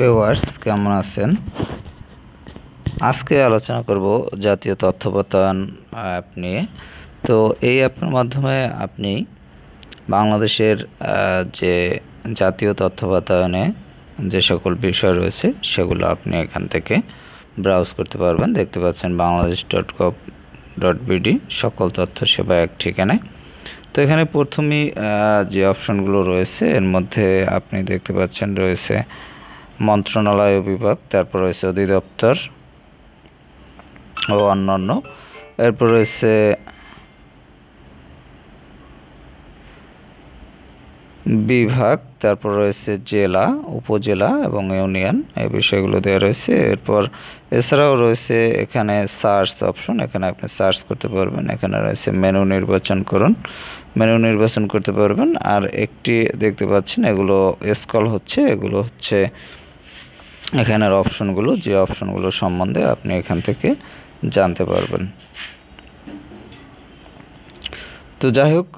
viewers কেমন আছেন আজকে আলোচনা করব জাতীয় তথ্যপতন অ্যাপ নিয়ে তো এই অ্যাপের মাধ্যমে আপনি বাংলাদেশের যে জাতীয় তথ্যপতায়নে যে সকল বিষয় রয়েছে সেগুলো আপনি এখান থেকে ব্রাউজ করতে পারবেন দেখতে পাচ্ছেন Bangladesh dot com dot BD সকল তথ্য সেবা এক ঠিকানায় তো এখানে প্রথমেই যে অপশনগুলো রয়েছে এর মধ্যে আপনি দেখতে পাচ্ছেন রয়েছে মন্ত্রণালয় বিভাগ তারপর রয়েছে অধিদপ্তর ও অন্যান্য এরপর রয়েছে বিভাগ তারপর রয়েছে জেলা উপজেলা এবং ইউনিয়ন এই বিষয়গুলো দেওয়া রয়েছে এরপর এছাড়াও রয়েছে এখানে সার্চ অপশন এখানে আপনি সার্চ করতে পারবেন এখানে রয়েছে মেনু নির্বাচন করুন মেনু নির্বাচন করতে পারবেন আর একটি দেখতে পাচ্ছেন এগুলো স্কল হচ্ছে এগুলো হচ্ছে এখানের অপশনগুলো যে অপশনগুলো সম্বন্ধে আপনি এখান থেকে জানতে পারবেন তো যাই হোক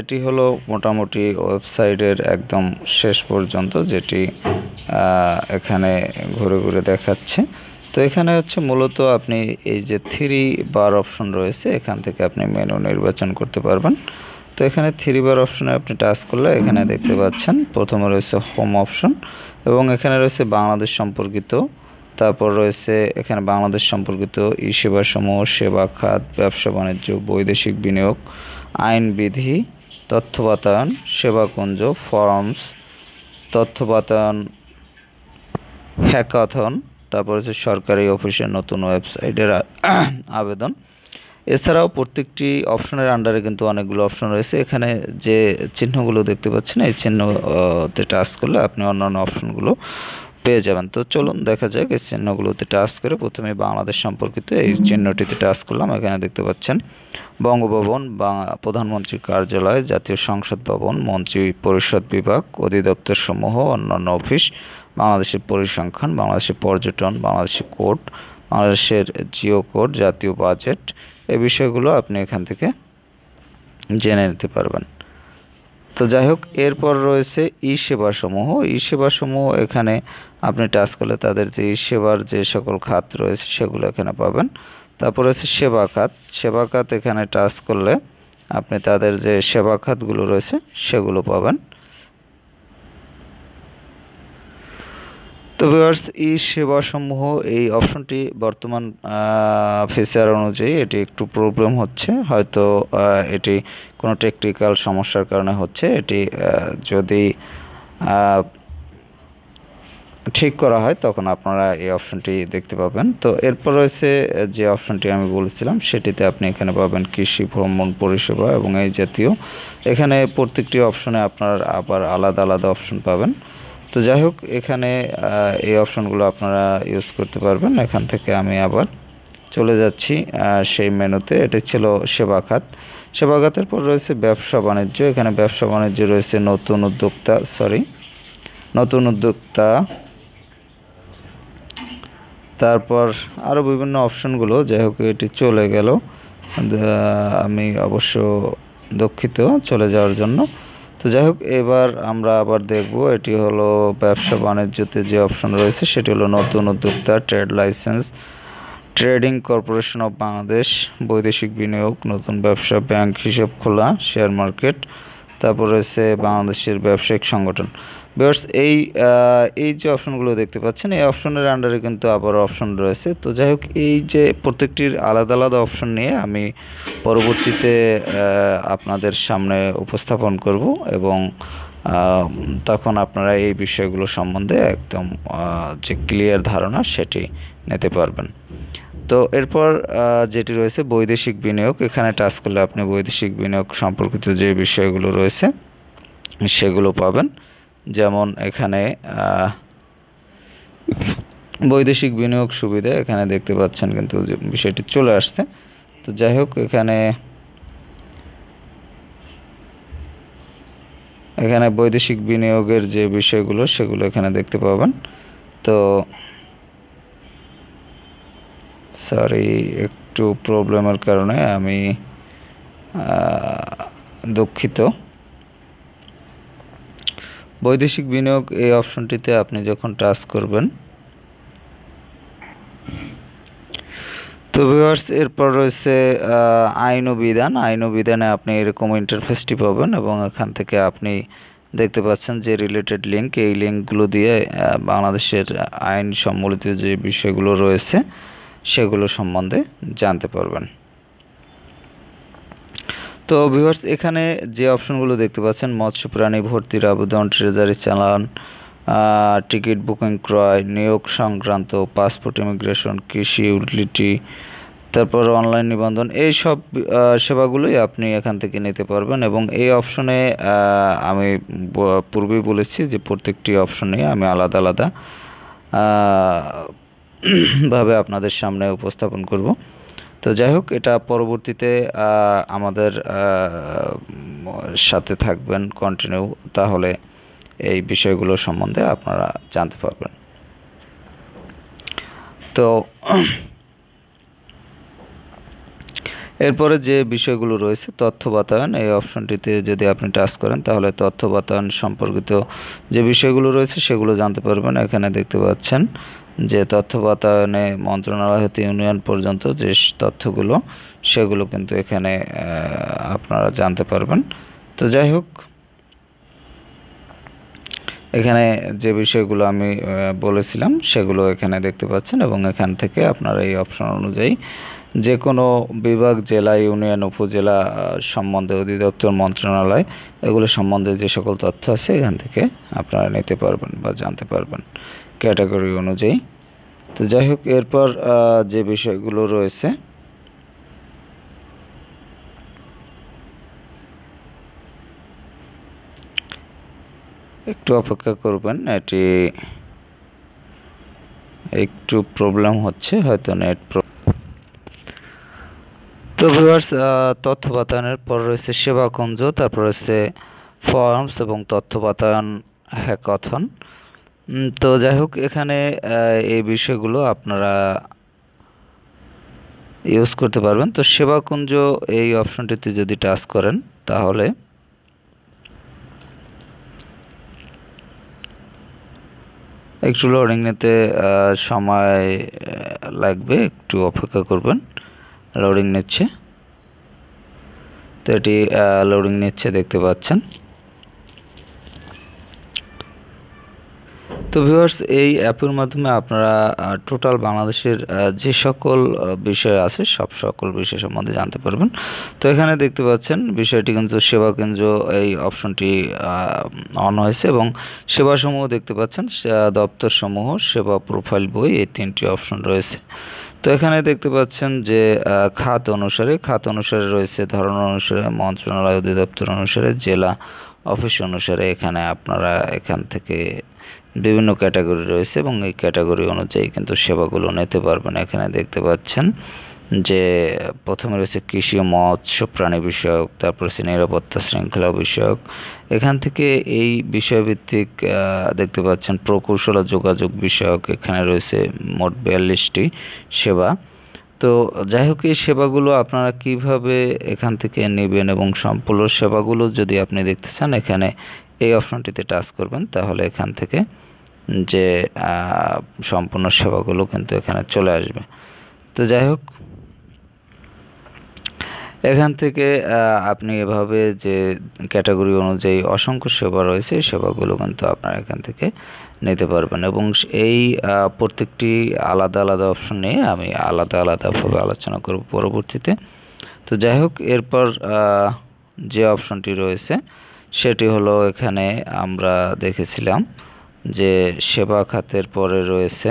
এটি হলো মোটামুটি ওয়েবসাইটের একদম শেষ পর্যন্ত যেটি এখানে ঘুরে ঘুরে দেখাচ্ছে তো এখানে হচ্ছে মূলত আপনি এই যে থ্রি বার অপশন রয়েছে এখান থেকে আপনি মেনু নির্বাচন করতে পারবেন তো এখানে থ্রি বার অপশনে আপনি টাচ করলে এখানে দেখতে পাচ্ছেন প্রথমে রয়েছে হোম অপশন এবং এখানে রয়েছে বাংলাদেশ সম্পর্কিত তারপর রয়েছে এখানে বাংলাদেশ সম্পর্কিত ই সেবাসমূহ সেবা খাত ব্যবসা বাণিজ্য বৈদেশিক বিনিয়োগ আইন বিধি তথ্য বাতায়ন সেবাকুঞ্জ ফর্মস তথ্য বাতায়ন হ্যাকাথন তারপর হচ্ছে সরকারি অফিসের নতুন ওয়েবসাইটের আবেদন এছাড়াও প্রত্যেকটি অপশনের আন্ডারে কিন্তু অনেকগুলো অপশন রয়েছে এখানে যে চিহ্নগুলো দেখতে পাচ্ছেন এই চিহ্নতে টাচ করলে আপনি অন্যান্য অপশনগুলো পেয়ে যাবেন তো চলুন দেখা যাক এই চিহ্নগুলোতে টাচ করে প্রথমে বাংলাদেশ সম্পর্কিত এই চিহ্নটিতে টাচ করলাম এখানে দেখতে পাচ্ছেন বঙ্গভবন প্রধানমন্ত্রীর কার্যালয় জাতীয় সংসদ ভবন মন্ত্রী পরিষদ বিভাগ অধিদপ্তর সমূহ অন্যান্য অফিস বাংলাদেশের পরিসংখ্যান বাংলাদেশের পর্যটন বাংলাদেশের কোর্ট বাংলাদেশের জিও কোড জাতীয় বাজেট এই বিষয়গুলো আপনি এখান থেকে জেনে নিতে পারবেন তো যাই হোক এরপর রয়েছে ই সেবাসমূহ ই সেবাসমূহ এখানে আপনি টাচ করলে তাদের যে ই সেবার যে সকল খাত রয়েছে সেগুলো এখানে পাবেন তারপর রয়েছে সেবা খাত সেবা খাত এখানে টাচ করলে আপনি তাদের যে সেবা খাতগুলো রয়েছে সেগুলো পাবেন ভিউয়ার্স ই সেবাসমূহ এই অপশনটি বর্তমান ফিচার অনুযায়ী এটি একটু প্রবলেম হচ্ছে হয়তো এটি কোনো টেকনিক্যাল সমস্যার কারণে হচ্ছে এটি যদি ঠিক করা হয় তখন আপনারা এই অপশনটি দেখতে পাবেন তো এরপর রয়েছে যে অপশনটি আমি বলেছিলাম সেটিতে আপনি এখানে পাবেন কৃষি ভ্রমণ পরিষেবা এবং এই জাতীয় এখানে প্রত্যেকটি অপশনে আপনার আবার আলাদা আলাদা অপশন পাবেন তো যাই হোক এখানে এই অপশনগুলো আপনারা ইউজ করতে পারবেন এখান থেকে আমি আবার চলে যাচ্ছি সেই মেনুতে এটি ছিল সেবা খাত সেবা খাতের পর রয়েছে ব্যবসা বাণিজ্য এখানে ব্যবসা বাণিজ্য রয়েছে নতুন উদ্যোক্তা সরি নতুন উদ্যোক্তা তারপর আরও বিভিন্ন অপশনগুলো যাই হোক এটি চলে গেল আমি অবশ্য দুঃখিত চলে যাওয়ার জন্য তো যাই হোক এবার আমরা আবার দেখব এটি হলো ব্যবসা বাণিজ্যতে যে অপশন রয়েছে সেটি হলো নতুন উদ্যোক্তা trade licence trading corporation of Bangladesh বৈদেশিক বিনিয়োগ নতুন ব্যবসা ব্যাংক হিসাব খোলা শেয়ার মার্কেট তারপর রয়েছে বাংলাদেশের ব্যবসায়িক সংগঠন বিকজ এই এই যে অপশনগুলো দেখতে পাচ্ছেন এই অপশনের আন্ডারে কিন্তু আবার অপশন রয়েছে তো যাই হোক এই যে প্রত্যেকটির আলাদা আলাদা অপশন নিয়ে আমি পরবর্তীতে আপনাদের সামনে উপস্থাপন করব এবং তখন আপনারা এই বিষয়গুলো সম্বন্ধে একদম যে ক্লিয়ার ধারণা সেটি নিতে পারবেন তো এরপর যেটি রয়েছে বৈদেশিক বিনিয়োগ এখানে টাচ করলে আপনি বৈদেশিক বিনিয়োগ সম্পর্কিত যে বিষয়গুলো রয়েছে সেগুলো পাবেন যেমন এখানে বৈদেশিক বিনিয়োগ সুবিধা এখানে দেখতে পাচ্ছেন কিন্তু বিষয়টি চলে আসছে তো যাই হোক এখানে এখানে বৈদেশিক বিনিয়োগের যে বিষয়গুলো সেগুলো এখানে দেখতে পাবেন তো সরি একটু প্রবলেমের কারণে আমি দুঃখিত বৈদেশিক বিনিয়োগ এই অপশনটিতে আপনি যখন টাচ করবেন তো ভিওয়ার্স এরপর রয়েছে আইন ও বিধান আইন ও বিধানে আপনি এরকম ইন্টারফেসটি পাবেন এবং এখান থেকে আপনি দেখতে পাচ্ছেন যে রিলেটেড লিঙ্ক এই লিঙ্কগুলো দিয়ে বাংলাদেশের আইন সম্বলিত যে বিষয়গুলো রয়েছে সেগুলো সম্বন্ধে জানতে পারবেন তো ভিউয়ার্স এখানে যে অপশনগুলো দেখতে পাচ্ছেন মৎস্য প্রাণী ভর্তির আবেদন ট্রেজারি চালান টিকিট বুকিং ক্রয় নিয়োগ সংক্রান্ত পাসপোর্ট ইমিগ্রেশন কৃষি ইউটিলিটি তারপর অনলাইন নিবন্ধন এই সব সেবাগুলোই আপনি এখান থেকে নিতে পারবেন এবং এই অপশনে আমি পূর্বেই বলেছি যে প্রত্যেকটি অপশনে আমি আলাদা আলাদা ভাবে আপনাদের সামনে উপস্থাপন করবো তো যাই হোক এটা পরবর্তীতে আমাদের সাথে থাকবেন কন্টিনিউ তাহলে এই বিষয়গুলো সম্বন্ধে আপনারা জানতে পারবেন তো এরপরে যে বিষয়গুলো রয়েছে তথ্য বাতায়ন এই অপশনটিতে যদি আপনি টাচ করেন তাহলে তথ্য বাতায়ন সম্পর্কিত যে বিষয়গুলো রয়েছে সেগুলো জানতে পারবেন এখানে দেখতে পাচ্ছেন যে তথ্য বাতায়নে মন্ত্রণালয় হতে ইউনিয়ন পর্যন্ত যে তথ্যগুলো সেগুলো কিন্তু এখানে আপনারা জানতে পারবেন তো যাই হোক এখানে যে বিষয়গুলো আমি বলেছিলাম সেগুলো এখানে দেখতে পাচ্ছেন এবং এখান থেকে আপনারা এই অপশন অনুযায়ী যে কোনো বিভাগ জেলা ইউনিয়ন উপজেলা সম্বন্ধে অধিদপ্তর মন্ত্রণালয় এগুলো সম্বন্ধে যে সকল তথ্য আছে এখান থেকে আপনারা নিতে পারবেন বা জানতে পারবেন ক্যাটাগরি অনুযায়ী তো যাই হোক এরপর যে বিষয়গুলো রয়েছে একটু অপেক্ষা করবেন এটি একটু প্রবলেম হচ্ছে হয়তো নেট তো ভিউয়ার্স তথ্য বাতায়নের পর রয়েছে সেবা কুঞ্জ তারপর রয়েছে ফর্মস এবং তথ্য বাতায়ন হ্যাকথন তো যাই হোক এখানে এই বিষয়গুলো আপনারা ইউজ করতে পারবেন তো সেবাকুঞ্জ এই অপশনটিতে যদি টাচ করেন তাহলে একটু লোডিং নিতে সময় লাগবে একটু অপেক্ষা করবেন লোডিং নিচ্ছে তো এটি লোডিং নিচ্ছে দেখতে পাচ্ছেন তো ভিউয়ার্স এই অ্যাপের মাধ্যমে আপনারা টোটাল বাংলাদেশের যে সকল বিষয় আছে সব সকল বিষয় সম্বন্ধে জানতে পারবেন তো এখানে দেখতে পাচ্ছেন বিষয়টি কিন্তু সেবা কেন্দ্র এই অপশনটি অন হয়েছে এবং সেবাসমূহ দেখতে পাচ্ছেন দপ্তর সমূহ সেবা প্রোফাইল বই এই তিনটি অপশন রয়েছে তো এখানে দেখতে পাচ্ছেন যে খাত অনুসারে খাত অনুসারে রয়েছে ধরন অনুসারে মন্ত্রণালয় অধিদপ্তর অনুসারে জেলা অফিস অনুসারে এখানে আপনারা এখান থেকে বিভিন্ন ক্যাটাগরি রয়েছে এবং এই ক্যাটাগরি অনুযায়ী কিন্তু সেবাগুলো নিতে পারবেন এখানে দেখতে পাচ্ছেন যে প্রথমে রয়েছে কৃষি মৎস্য প্রাণী বিষয়ক তারপর রয়েছে নিরাপত্তা শৃঙ্খলা বিষয়ক এখান থেকে এই বিষয়ভিত্তিক দেখতে পাচ্ছেন প্রকৌশল যোগাযোগ বিষয়ক এখানে রয়েছে মোট বিয়াল্লিশটি সেবা তো যাই হোক এই সেবাগুলো আপনারা কিভাবে এখান থেকে নেবেন এবং সম্পূর্ণ সেবাগুলো যদি আপনি দেখতে চান এখানে এই অপশনটিতে টাচ করবেন তাহলে এখান থেকে যে সম্পূর্ণ সেবাগুলো কিন্তু এখানে চলে আসবে তো যাই হোক এখান থেকে আপনি এভাবে যে ক্যাটাগরি অনুযায়ী অসংখ্য সেবা রয়েছে সেবাগুলো কিন্তু আপনারা এখান থেকে নিতে পারবেন এবং এই প্রত্যেকটি আলাদা আলাদা অপশন নিয়ে আমি আলাদা আলাদাভাবে আলোচনা করব পরবর্তীতে তো যাই হোক এরপর যে অপশনটি রয়েছে সেটি হলো এখানে আমরা দেখেছিলাম যে সেবা খাতের পরে রয়েছে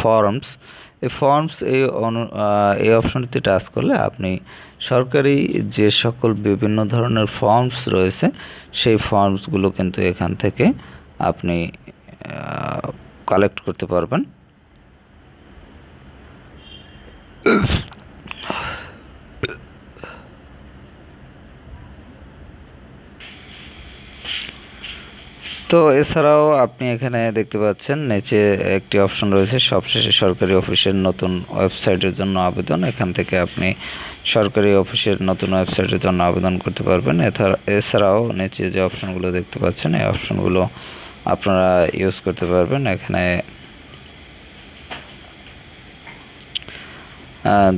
ফর্মস এই ফর্মস এই অনু এই অপশনটিতে টাচ করলে আপনি সরকারি যে সকল বিভিন্ন ধরনের ফর্মস রয়েছে সেই ফর্মসগুলো কিন্তু এখান থেকে আপনি কালেক্ট করতে পারবেন তো এছাড়াও আপনি এখানে দেখতে পাচ্ছেন নিচে একটি অপশন রয়েছে সবশেষে সরকারি অফিসের নতুন ওয়েবসাইটের জন্য আবেদন এখান থেকে আপনি সরকারি অফিসের নতুন ওয়েবসাইটের জন্য আবেদন করতে পারবেন এছাড়াও নিচে যে অপশনগুলো দেখতে পাচ্ছেন এই অপশনগুলো আপনারা ইউজ করতে পারবেন এখানে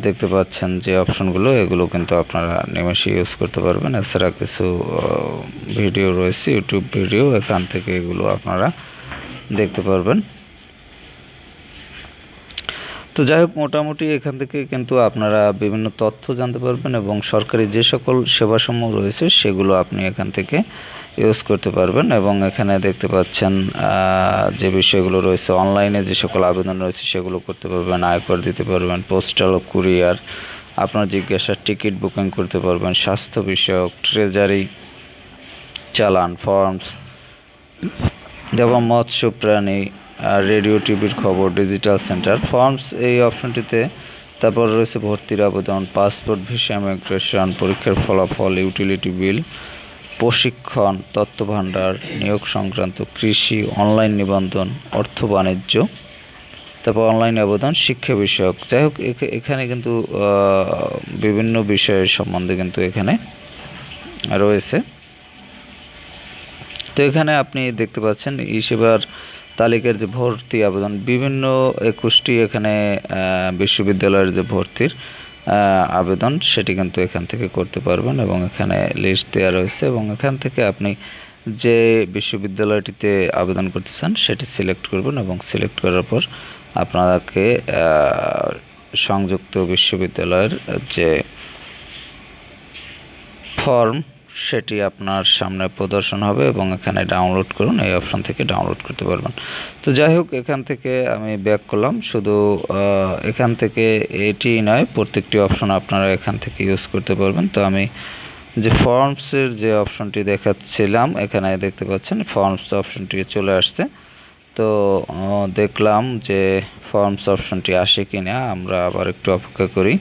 দেখতে পাচ্ছেন যে অপশনগুলো এগুলো কিন্তু আপনারা নিমেষে ইউজ করতে পারবেন এছাড়া কিছু ভিডিও রয়েছে ইউটিউব ভিডিও এখান থেকে এগুলো আপনারা দেখতে পারবেন তো যাই হোক মোটামুটি এখান থেকে কিন্তু আপনারা বিভিন্ন তথ্য জানতে পারবেন এবং সরকারি যে সকল সেবাসমূহ রয়েছে সেগুলো আপনি এখান থেকে ইউজ করতে পারবেন এবং এখানে দেখতে পাচ্ছেন যে বিষয়গুলো রয়েছে অনলাইনে যে সকল আবেদন রয়েছে সেগুলো করতে পারবেন আয়কর দিতে পারবেন পোস্টাল ও কুরিয়ার আপনার জিজ্ঞাসার টিকিট বুকিং করতে পারবেন স্বাস্থ্য বিষয়ক ট্রেজারি চালান ফর্মস যেমন মৎস্য প্রাণী রেডিও টিভির খবর ডিজিটাল সেন্টার ফর্মস এই অপশনটিতে তারপর রয়েছে ভর্তির আবেদন পাসপোর্ট ভিসা ইমিগ্রেশন পরীক্ষার ফলাফল ইউটিলিটি বিল প্রশিক্ষণ তথ্য ভাণ্ডার নিয়োগ সংক্রান্ত কৃষি অনলাইন নিবন্ধন অর্থ বাণিজ্য তারপর অনলাইন আবেদন শিক্ষা বিষয়ক যাই হোক এখানে কিন্তু বিভিন্ন বিষয়ের সম্বন্ধে কিন্তু এখানে রয়েছে তো এখানে আপনি দেখতে পাচ্ছেন ই সেবার তালিকার যে ভর্তি আবেদন বিভিন্ন একুশটি এখানে বিশ্ববিদ্যালয়ের যে ভর্তির আবেদন সেটি কিন্তু এখান থেকে করতে পারবেন এবং এখানে লিস্ট দেওয়া রয়েছে এবং এখান থেকে আপনি যে বিশ্ববিদ্যালয়টিতে আবেদন করতে চান সেটি সিলেক্ট করবেন এবং সিলেক্ট করার পর আপনাকে সংযুক্ত বিশ্ববিদ্যালয়ের যে ফর্ম সেটি আপনার সামনে প্রদর্শন হবে এবং এখানে ডাউনলোড করুন এই অপশান থেকে ডাউনলোড করতে পারবেন তো যাই হোক এখান থেকে আমি ব্যাক করলাম শুধু এখান থেকে এটি নয় প্রত্যেকটি অপশান আপনারা এখান থেকে ইউজ করতে পারবেন তো আমি যে ফর্মসের যে অপশানটি দেখাচ্ছিলাম এখানে দেখতে পাচ্ছেন ফর্মস অপশানটি চলে আসছে তো দেখলাম যে ফর্মস অপশানটি আসে কি না আমরা আবার একটু অপেক্ষা করি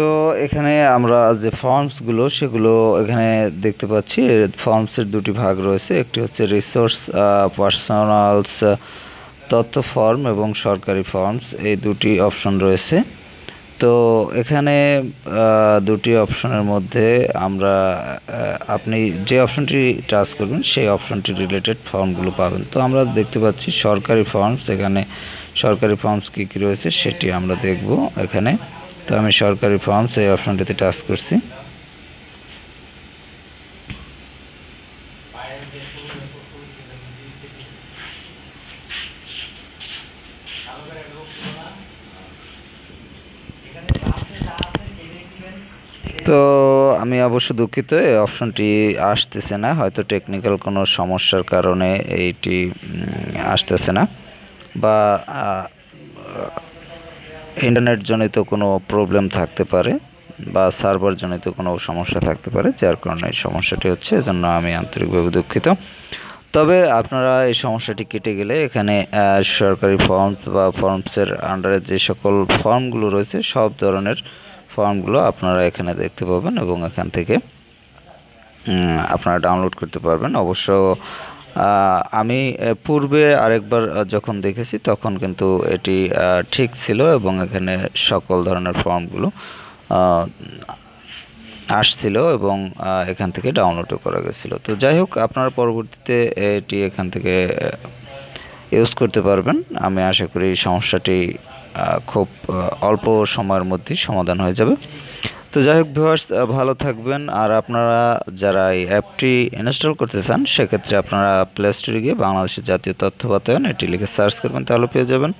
তো এখানে আমরা যে ফর্মসগুলো সেগুলো এখানে দেখতে পাচ্ছি ফর্মসের দুটি ভাগ রয়েছে একটি হচ্ছে রিসোর্স পার্সোনালস তথ্য ফর্ম এবং সরকারি ফর্মস এই দুটি অপশন রয়েছে তো এখানে দুটি অপশনের মধ্যে আমরা আপনি যে অপশনটি টাচ করবেন সেই অপশনটি রিলেটেড ফর্মগুলো পাবেন তো আমরা দেখতে পাচ্ছি সরকারি ফর্মস এখানে সরকারি ফর্মস কী কী রয়েছে সেটি আমরা দেখব এখানে তো আমি সরকারি ফর্মস এই অপশনটিতে টাচ করছি তো আমি অবশ্য দুঃখিত এই অপশনটি আসতেছে না হয়তো টেকনিক্যাল কোনো সমস্যার কারণে এইটি আসতেছে না বা ইন্টারনেটজনিত কোনো প্রবলেম থাকতে পারে বা সার্ভারজনিত কোনো সমস্যা থাকতে পারে যার কারণে এই সমস্যাটি হচ্ছে এজন্য আমি আন্তরিকভাবে দুঃখিত তবে আপনারা এই সমস্যাটি কেটে গেলে এখানে সরকারি ফর্ম বা ফর্মসের আন্ডারে যে সকল ফর্মগুলো রয়েছে সব ধরনের ফর্মগুলো আপনারা এখানে দেখতে পাবেন এবং এখান থেকে আপনারা ডাউনলোড করতে পারবেন অবশ্য আমি পূর্বে আরেকবার যখন দেখেছি তখন কিন্তু এটি ঠিক ছিল এবং এখানে সকল ধরনের ফর্মগুলো আসছিল এবং এখান থেকে ডাউনলোডও করা গেছিলো তো যাই হোক আপনারা পরবর্তীতে এটি এখান থেকে ইউজ করতে পারবেন আমি আশা করি সমস্যাটি খুব অল্প সময়ের মধ্যেই সমাধান হয়ে যাবে তো যাই হোক ভিউয়ার্স ভালো থাকবেন আর আপনারা যারা এই অ্যাপটি ইনস্টল করতে চান সেক্ষেত্রে আপনারা প্লে স্টোরে গিয়ে বাংলাদেশের জাতীয় তথ্য বাতায়ন এটি লিখে সার্চ করবেন তাহলে পেয়ে যাবেন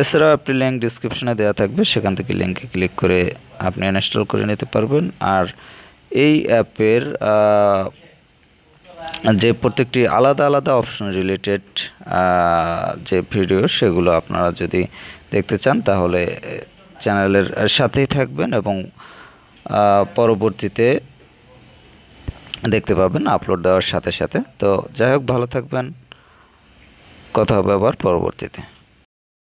এছাড়াও অ্যাপটি লিঙ্ক ডিসক্রিপশনে দেওয়া থাকবে সেখান থেকে লিঙ্কে ক্লিক করে আপনি ইনস্টল করে নিতে পারবেন আর এই অ্যাপের যে প্রত্যেকটি আলাদা আলাদা অপশন রিলেটেড যে ভিডিও সেগুলো আপনারা যদি দেখতে চান তাহলে চ্যানেলের সাথেই থাকবেন এবং পরবর্তীতে দেখতে পাবেন আপলোড দেওয়ার সাথে সাথে তো যাই হোক ভালো থাকবেন কথা হবে আবার পরবর্তীতে